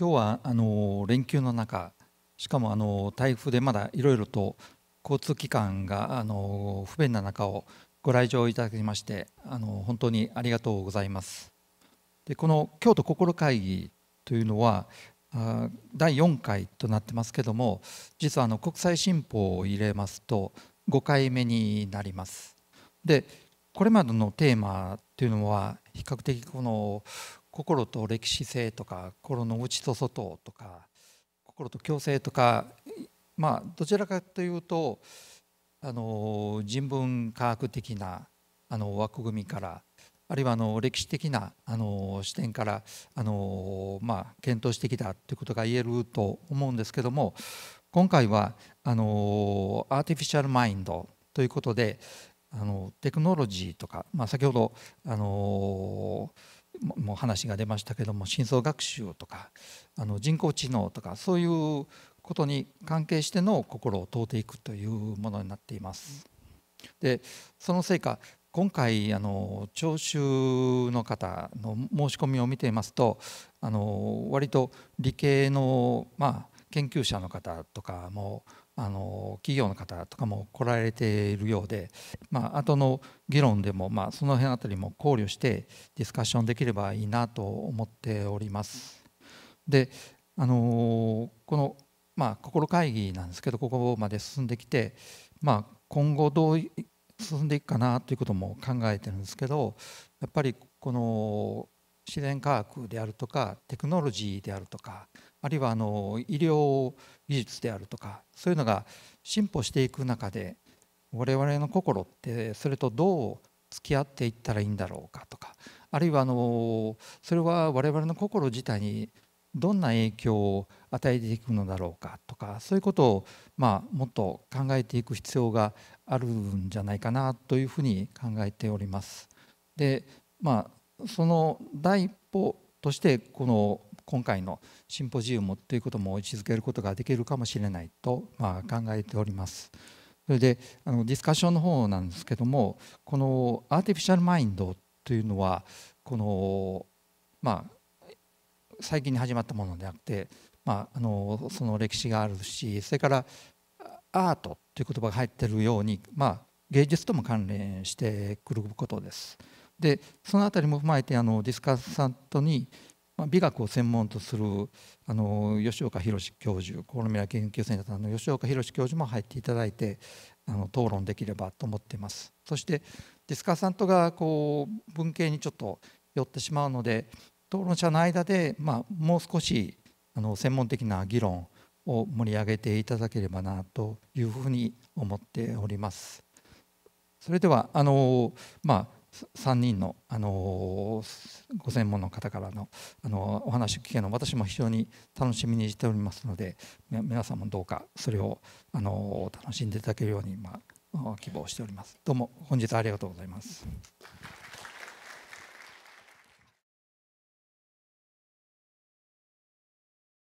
今日はあの連休の中しかもあの台風でまだいろいろと交通機関があの不便な中をご来場いただきましてあの本当にありがとうございます。でこの京都心会議というのは第4回となってますけども実はあの国際新報を入れますと5回目になります。でこれまでのテーマというのは比較的この心と歴史性とか心の内と外とか心と共生とかまあどちらかというとあの人文科学的なあの枠組みからあるいはあの歴史的なあの視点からあの、まあ、検討してきたということが言えると思うんですけども今回はあのアーティフィシャルマインドということであのテクノロジーとか、まあ、先ほどあのーも話が出ましたけども深層学習とかあの人工知能とかそういうことに関係しての心を問うていくというものになっています。でそのせいか今回あの聴衆の方の申し込みを見ていますとあの割と理系の、まあ、研究者の方とかもあの企業の方とかも来られているようで、まあ後の議論でも、まあ、その辺あたりも考慮してディスカッションできればいいなと思っております。であのこの、まあ、心会議なんですけどここまで進んできて、まあ、今後どう進んでいくかなということも考えてるんですけどやっぱりこの自然科学であるとかテクノロジーであるとかあるいはあの医療技術であるとかそういうのが進歩していく中で我々の心ってそれとどう付き合っていったらいいんだろうかとかあるいはあのそれは我々の心自体にどんな影響を与えていくのだろうかとかそういうことをまあもっと考えていく必要があるんじゃないかなというふうに考えております。でまあその第一歩としてこの今回のシンポジウムということも位置づけることができるかもしれないと、まあ、考えております。それであのディスカッションの方なんですけどもこのアーティフィシャルマインドというのはこの、まあ、最近に始まったものであって、まあ、あのその歴史があるしそれからアートという言葉が入ってるように、まあ、芸術とも関連してくることです。でそのあたりも踏まえてあのディスカッサントに美学を専門とするあの吉岡宏教授コロンビア研究センターの吉岡宏教授も入っていただいてあの討論できればと思っています。そしてディスカサントがこう文系にちょっと寄ってしまうので討論者の間で、まあ、もう少しあの専門的な議論を盛り上げていただければなというふうに思っております。それではあの、まあ3人の、あのご専門の方からの、あのお話を聞けるの私も非常に楽しみにしておりますので皆さんもどうかそれを、あの楽しんでいただけるように、まあ、希望しております。どうも本日ありがとうございます。